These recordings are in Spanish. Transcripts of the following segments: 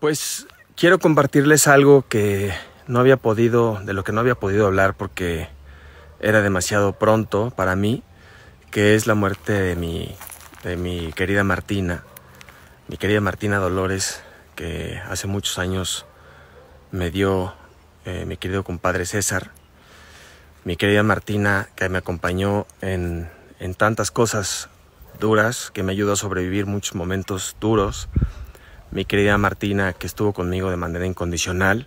Pues quiero compartirles algo que no había podido, de lo que no había podido hablar porque era demasiado pronto para mí, que es la muerte de mi, de mi querida Martina, mi querida Martina Dolores, que hace muchos años me dio eh, mi querido compadre César, mi querida Martina, que me acompañó en tantas cosas duras, que me ayudó a sobrevivir muchos momentos duros mi querida Martina, que estuvo conmigo de manera incondicional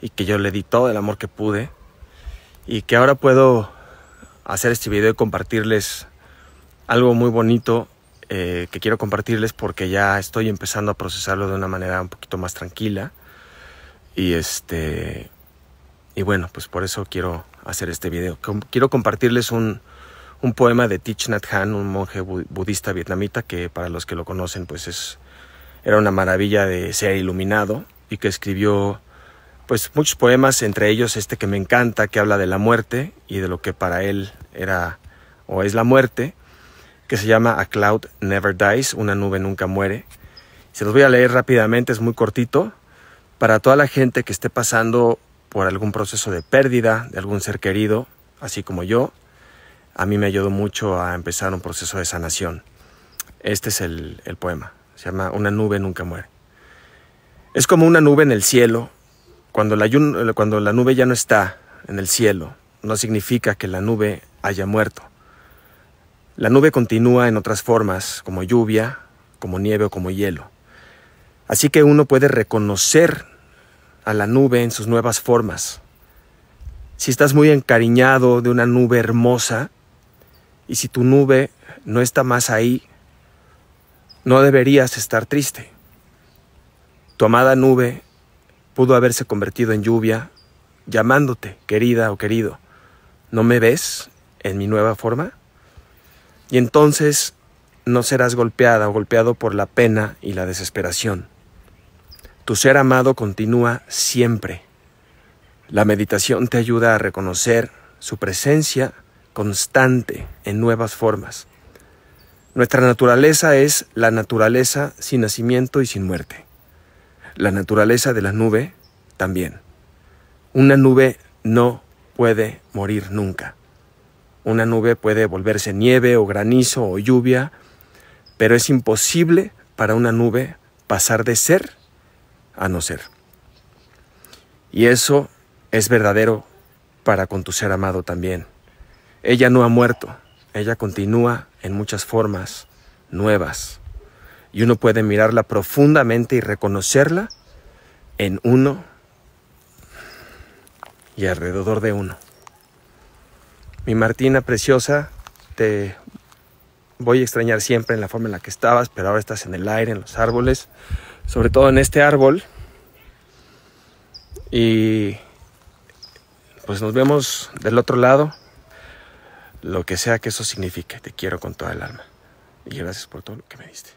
y que yo le di todo el amor que pude y que ahora puedo hacer este video y compartirles algo muy bonito eh, que quiero compartirles porque ya estoy empezando a procesarlo de una manera un poquito más tranquila y este y bueno pues por eso quiero hacer este video quiero compartirles un, un poema de Thich Nhat Hanh un monje budista vietnamita que para los que lo conocen pues es era una maravilla de ser iluminado y que escribió pues muchos poemas, entre ellos este que me encanta, que habla de la muerte y de lo que para él era o es la muerte, que se llama A Cloud Never Dies, una nube nunca muere. Se los voy a leer rápidamente, es muy cortito, para toda la gente que esté pasando por algún proceso de pérdida de algún ser querido, así como yo, a mí me ayudó mucho a empezar un proceso de sanación. Este es el, el poema. Se llama Una nube nunca muere. Es como una nube en el cielo. Cuando la, cuando la nube ya no está en el cielo, no significa que la nube haya muerto. La nube continúa en otras formas, como lluvia, como nieve o como hielo. Así que uno puede reconocer a la nube en sus nuevas formas. Si estás muy encariñado de una nube hermosa y si tu nube no está más ahí, no deberías estar triste. Tu amada nube pudo haberse convertido en lluvia, llamándote, querida o querido. ¿No me ves en mi nueva forma? Y entonces no serás golpeada o golpeado por la pena y la desesperación. Tu ser amado continúa siempre. La meditación te ayuda a reconocer su presencia constante en nuevas formas. Nuestra naturaleza es la naturaleza sin nacimiento y sin muerte. La naturaleza de la nube también. Una nube no puede morir nunca. Una nube puede volverse nieve o granizo o lluvia, pero es imposible para una nube pasar de ser a no ser. Y eso es verdadero para con tu ser amado también. Ella no ha muerto, ella continúa en muchas formas nuevas y uno puede mirarla profundamente y reconocerla en uno y alrededor de uno. Mi Martina preciosa, te voy a extrañar siempre en la forma en la que estabas, pero ahora estás en el aire, en los árboles, sobre todo en este árbol. Y pues nos vemos del otro lado lo que sea que eso signifique, te quiero con toda el alma. Y gracias por todo lo que me diste.